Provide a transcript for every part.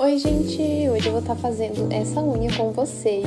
Oi, gente! Hoje eu vou estar tá fazendo essa unha com vocês.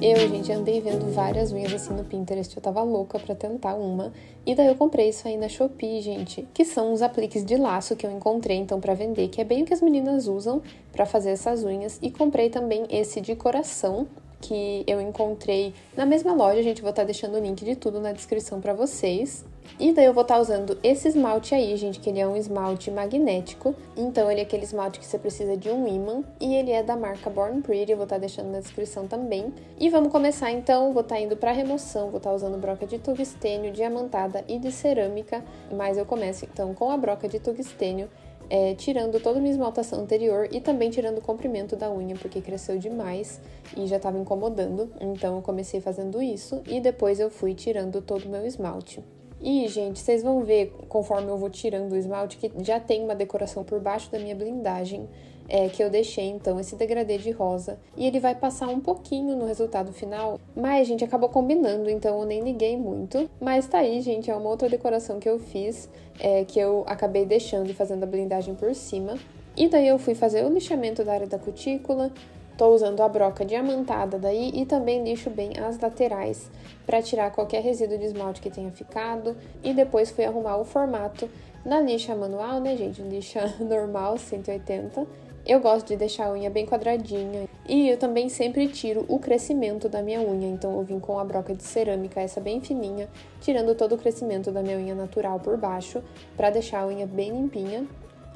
Eu, gente, andei vendo várias unhas assim no Pinterest, eu tava louca pra tentar uma. E daí eu comprei isso aí na Shopee, gente, que são uns apliques de laço que eu encontrei então para vender, que é bem o que as meninas usam para fazer essas unhas. E comprei também esse de coração, que eu encontrei na mesma loja, gente, vou estar tá deixando o link de tudo na descrição para vocês. E daí eu vou estar tá usando esse esmalte aí, gente, que ele é um esmalte magnético. Então ele é aquele esmalte que você precisa de um ímã e ele é da marca Born Pretty, eu vou estar tá deixando na descrição também. E vamos começar então, vou estar tá indo para remoção, vou estar usando broca de tungstênio, diamantada e de cerâmica, mas eu começo então com a broca de tungstênio. É, tirando toda a minha esmaltação anterior e também tirando o comprimento da unha, porque cresceu demais e já estava incomodando. Então eu comecei fazendo isso e depois eu fui tirando todo o meu esmalte. E, gente, vocês vão ver, conforme eu vou tirando o esmalte, que já tem uma decoração por baixo da minha blindagem, é, que eu deixei, então, esse degradê de rosa. E ele vai passar um pouquinho no resultado final, mas, gente, acabou combinando, então eu nem liguei muito. Mas tá aí, gente, é uma outra decoração que eu fiz, é, que eu acabei deixando e fazendo a blindagem por cima. E daí eu fui fazer o lixamento da área da cutícula, Estou usando a broca diamantada daí e também lixo bem as laterais para tirar qualquer resíduo de esmalte que tenha ficado e depois fui arrumar o formato na lixa manual, né, gente? Lixa normal 180. Eu gosto de deixar a unha bem quadradinha e eu também sempre tiro o crescimento da minha unha, então eu vim com a broca de cerâmica, essa bem fininha, tirando todo o crescimento da minha unha natural por baixo para deixar a unha bem limpinha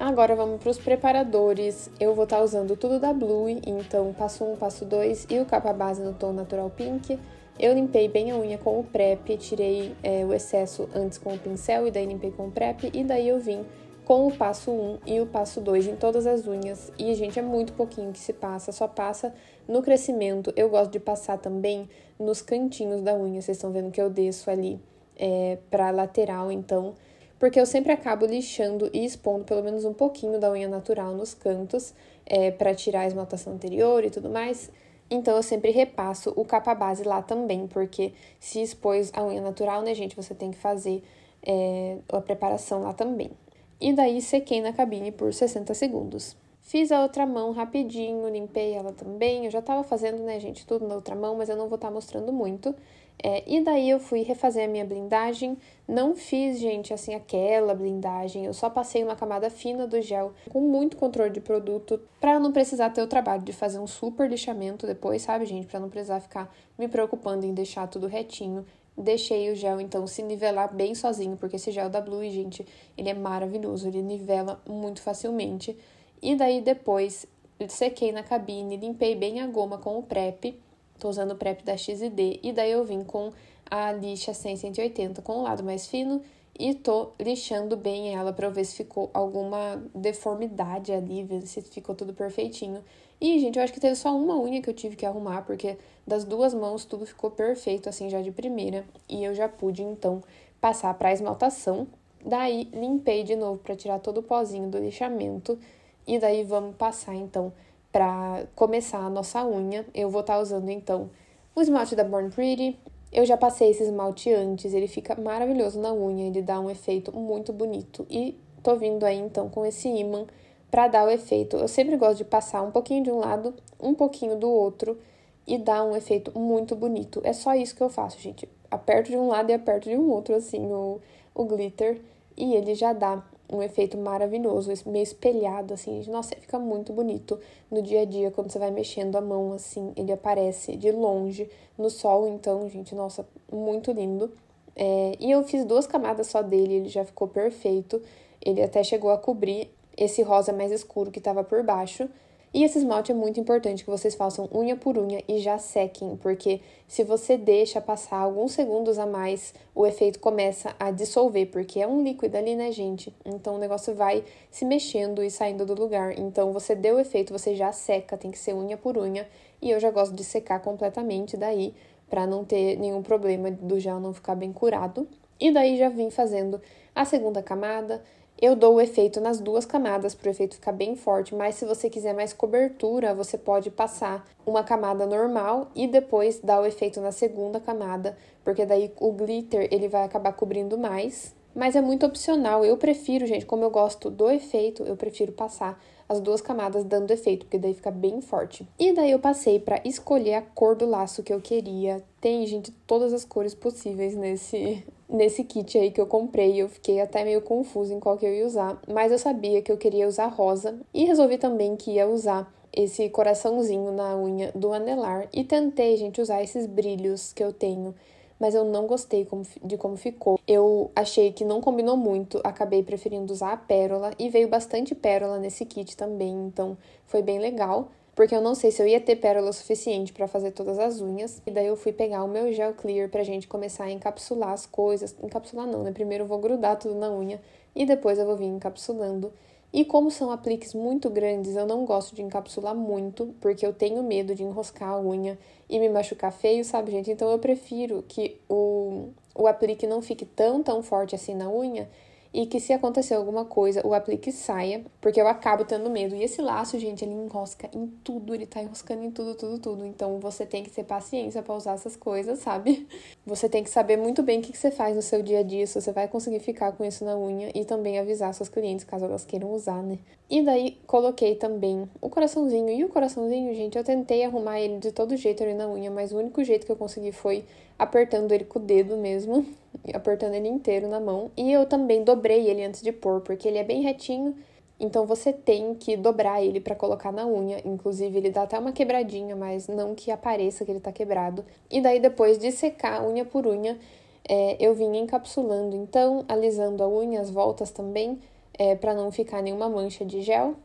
Agora vamos para os preparadores. Eu vou estar tá usando tudo da Blue, então passo 1, um, passo 2 e o capa base no tom natural pink. Eu limpei bem a unha com o prep, tirei é, o excesso antes com o pincel e daí limpei com o prep e daí eu vim com o passo 1 e o passo 2 em todas as unhas. E, gente, é muito pouquinho que se passa, só passa no crescimento. Eu gosto de passar também nos cantinhos da unha, vocês estão vendo que eu desço ali é, para lateral, então porque eu sempre acabo lixando e expondo pelo menos um pouquinho da unha natural nos cantos, é, para tirar a esmaltação anterior e tudo mais. Então eu sempre repasso o capa base lá também, porque se expôs a unha natural, né, gente, você tem que fazer é, a preparação lá também. E daí sequei na cabine por 60 segundos. Fiz a outra mão rapidinho, limpei ela também. Eu já tava fazendo, né, gente, tudo na outra mão, mas eu não vou estar tá mostrando muito. É, e daí eu fui refazer a minha blindagem. Não fiz, gente, assim, aquela blindagem. Eu só passei uma camada fina do gel com muito controle de produto para não precisar ter o trabalho de fazer um super lixamento depois, sabe, gente? Para não precisar ficar me preocupando em deixar tudo retinho. Deixei o gel, então, se nivelar bem sozinho, porque esse gel da Blue, gente, ele é maravilhoso. Ele nivela muito facilmente. E daí depois sequei na cabine, limpei bem a goma com o PrEP Tô usando o prep da XD e daí eu vim com a lixa 100-180 com o lado mais fino e tô lixando bem ela para ver se ficou alguma deformidade ali, ver se ficou tudo perfeitinho. E, gente, eu acho que teve só uma unha que eu tive que arrumar, porque das duas mãos tudo ficou perfeito assim já de primeira, e eu já pude então passar para esmaltação. Daí limpei de novo para tirar todo o pozinho do lixamento e daí vamos passar então para começar a nossa unha, eu vou estar tá usando então o esmalte da Born Pretty. Eu já passei esse esmalte antes, ele fica maravilhoso na unha, ele dá um efeito muito bonito. E tô vindo aí então com esse ímã para dar o efeito. Eu sempre gosto de passar um pouquinho de um lado, um pouquinho do outro e dá um efeito muito bonito. É só isso que eu faço, gente. Aperto de um lado e aperto de um outro assim o, o glitter e ele já dá um efeito maravilhoso, meio espelhado, assim. Nossa, fica muito bonito no dia a dia, quando você vai mexendo a mão, assim, ele aparece de longe, no sol, então, gente, nossa, muito lindo. É, e eu fiz duas camadas só dele, ele já ficou perfeito. Ele até chegou a cobrir esse rosa mais escuro que estava por baixo. E esse esmalte é muito importante que vocês façam unha por unha e já sequem, porque se você deixa passar alguns segundos a mais, o efeito começa a dissolver, porque é um líquido ali, né, gente? Então o negócio vai se mexendo e saindo do lugar. Então você deu o efeito, você já seca, tem que ser unha por unha. E eu já gosto de secar completamente daí, para não ter nenhum problema do gel não ficar bem curado. E daí já vim fazendo a segunda camada, eu dou o efeito nas duas camadas para o efeito ficar bem forte, mas se você quiser mais cobertura, você pode passar uma camada normal e depois dar o efeito na segunda camada, porque daí o glitter ele vai acabar cobrindo mais. Mas é muito opcional, eu prefiro, gente, como eu gosto do efeito, eu prefiro passar as duas camadas dando efeito, porque daí fica bem forte. E daí eu passei para escolher a cor do laço que eu queria. Tem, gente, todas as cores possíveis nesse nesse kit aí que eu comprei, eu fiquei até meio confusa em qual que eu ia usar, mas eu sabia que eu queria usar rosa e resolvi também que ia usar esse coraçãozinho na unha do anelar e tentei, gente, usar esses brilhos que eu tenho, mas eu não gostei de como ficou. Eu achei que não combinou muito, acabei preferindo usar a pérola e veio bastante pérola nesse kit também, então foi bem legal porque eu não sei se eu ia ter pérola suficiente para fazer todas as unhas. E daí eu fui pegar o meu gel clear pra gente começar a encapsular as coisas. Encapsular não, né? Primeiro eu vou grudar tudo na unha e depois eu vou vir encapsulando. E como são apliques muito grandes, eu não gosto de encapsular muito, porque eu tenho medo de enroscar a unha e me machucar feio, sabe, gente? Então eu prefiro que o, o aplique não fique tão, tão forte assim na unha e que se acontecer alguma coisa, o aplique saia, porque eu acabo tendo medo. E esse laço, gente, ele enrosca em tudo, ele tá enroscando em tudo, tudo, tudo. Então você tem que ter paciência para usar essas coisas, sabe? Você tem que saber muito bem o que, que você faz no seu dia a dia, se você vai conseguir ficar com isso na unha e também avisar suas clientes caso elas queiram usar, né? E daí coloquei também o coraçãozinho. E o coraçãozinho, gente, eu tentei arrumar ele de todo jeito ali na unha, mas o único jeito que eu consegui foi apertando ele com o dedo mesmo, apertando ele inteiro na mão. E eu também dobrei ele antes de pôr, porque ele é bem retinho, então você tem que dobrar ele para colocar na unha. Inclusive, ele dá até uma quebradinha, mas não que apareça que ele tá quebrado. E daí, depois de secar unha por unha, é, eu vim encapsulando, então, alisando a unha, as voltas também é, para não ficar nenhuma mancha de gel.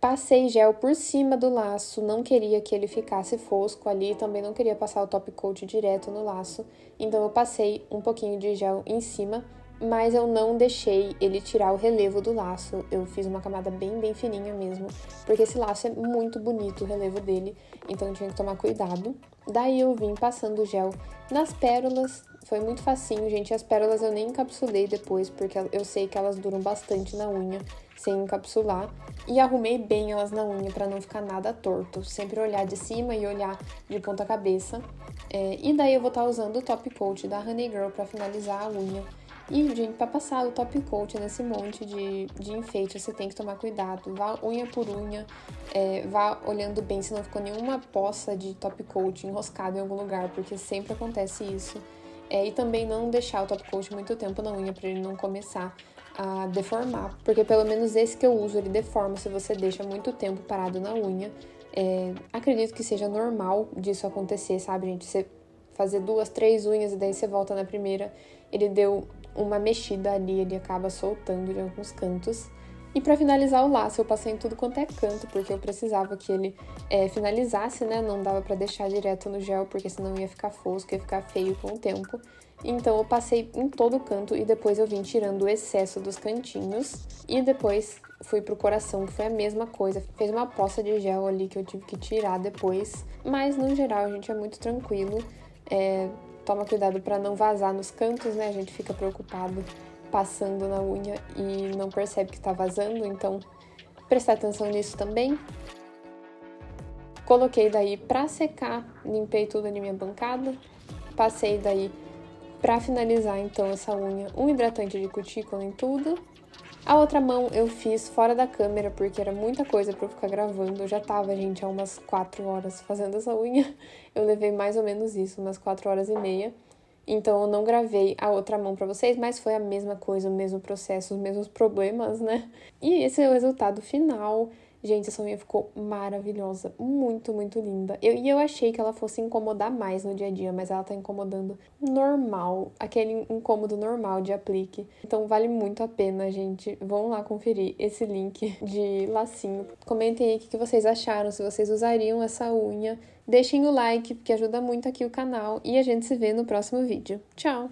Passei gel por cima do laço, não queria que ele ficasse fosco ali, também não queria passar o top coat direto no laço, então eu passei um pouquinho de gel em cima, mas eu não deixei ele tirar o relevo do laço, eu fiz uma camada bem, bem fininha mesmo, porque esse laço é muito bonito o relevo dele, então eu tinha que tomar cuidado. Daí eu vim passando gel nas pérolas, foi muito facinho, gente. As pérolas eu nem encapsulei depois, porque eu sei que elas duram bastante na unha, sem encapsular. E arrumei bem elas na unha para não ficar nada torto. Sempre olhar de cima e olhar de ponta cabeça. É, e daí eu vou estar tá usando o top coat da Honey Girl para finalizar a unha. E, gente, pra passar o top coat nesse monte de, de enfeite, você tem que tomar cuidado. Vá unha por unha, é, vá olhando bem se não ficou nenhuma poça de top coat enroscada em algum lugar, porque sempre acontece isso. É, e também não deixar o top coat muito tempo na unha para ele não começar a deformar, porque pelo menos esse que eu uso ele deforma se você deixa muito tempo parado na unha. É, acredito que seja normal disso acontecer, sabe, gente? Você fazer duas, três unhas e daí você volta na primeira, ele deu uma mexida ali, ele acaba soltando em alguns cantos. E para finalizar o laço, eu passei em tudo quanto é canto, porque eu precisava que ele é, finalizasse, né? Não dava para deixar direto no gel, porque senão ia ficar fosco, ia ficar feio com o tempo. Então eu passei em todo canto e depois eu vim tirando o excesso dos cantinhos. E depois fui pro coração, que foi a mesma coisa. Fez uma poça de gel ali que eu tive que tirar depois. Mas no geral a gente é muito tranquilo. É, toma cuidado para não vazar nos cantos, né? A gente fica preocupado passando na unha e não percebe que está vazando, então prestar atenção nisso também. Coloquei daí para secar, limpei tudo na minha bancada, passei daí para finalizar então essa unha um hidratante de cutícula em tudo. A outra mão eu fiz fora da câmera porque era muita coisa para eu ficar gravando. Eu já tava, gente, há umas 4 horas fazendo essa unha. Eu levei mais ou menos isso, umas 4 horas e meia. Então eu não gravei a outra mão para vocês, mas foi a mesma coisa, o mesmo processo, os mesmos problemas, né? E esse é o resultado final Gente, essa unha ficou maravilhosa, muito, muito linda. Eu, e eu achei que ela fosse incomodar mais no dia a dia, mas ela tá incomodando normal, aquele incômodo normal de aplique. Então vale muito a pena, gente. Vão lá conferir esse link de lacinho. Comentem aí o que vocês acharam, se vocês usariam essa unha. Deixem o like, porque ajuda muito aqui o canal. E a gente se vê no próximo vídeo. Tchau!